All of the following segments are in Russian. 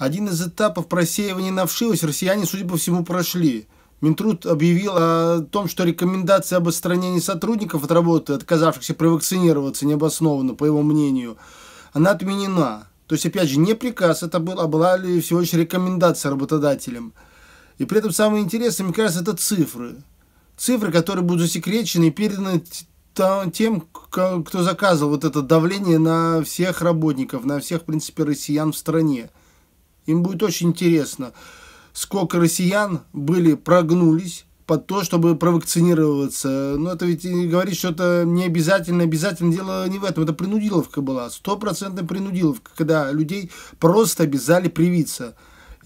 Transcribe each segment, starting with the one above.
Один из этапов просеивания на россияне, судя по всему, прошли. Минтруд объявил о том, что рекомендации об отстранении сотрудников от работы, отказавшихся провакцинироваться необоснованно, по его мнению, она отменена. То есть, опять же, не приказ это был, а была ли всего лишь рекомендация работодателям. И при этом самое интересное, мне кажется, это цифры. Цифры, которые будут засекречены и переданы тем, кто заказывал вот это давление на всех работников, на всех, в принципе, россиян в стране. Им будет очень интересно, сколько россиян были, прогнулись под то, чтобы провакцинироваться. Но это ведь говорит, что это не обязательно. Обязательно дело не в этом. Это принудиловка была. Стопроцентная принудиловка, когда людей просто обязали привиться.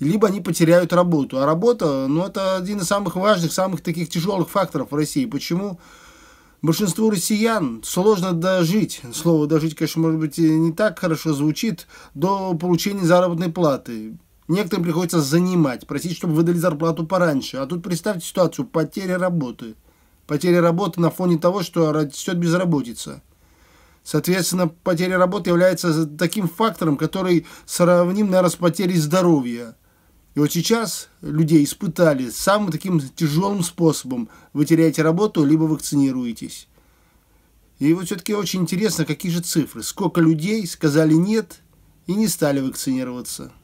Либо они потеряют работу. А работа, ну, это один из самых важных, самых таких тяжелых факторов в России. Почему? Почему? Большинству россиян сложно дожить, слово «дожить», конечно, может быть, не так хорошо звучит, до получения заработной платы. Некоторым приходится занимать, просить, чтобы выдали зарплату пораньше. А тут представьте ситуацию потеря работы. Потеря работы на фоне того, что растет безработица. Соответственно, потеря работы является таким фактором, который сравним, наверное, с потерей здоровья. И вот сейчас людей испытали самым таким тяжелым способом. Вы теряете работу, либо вакцинируетесь. И вот все-таки очень интересно, какие же цифры. Сколько людей сказали нет и не стали вакцинироваться.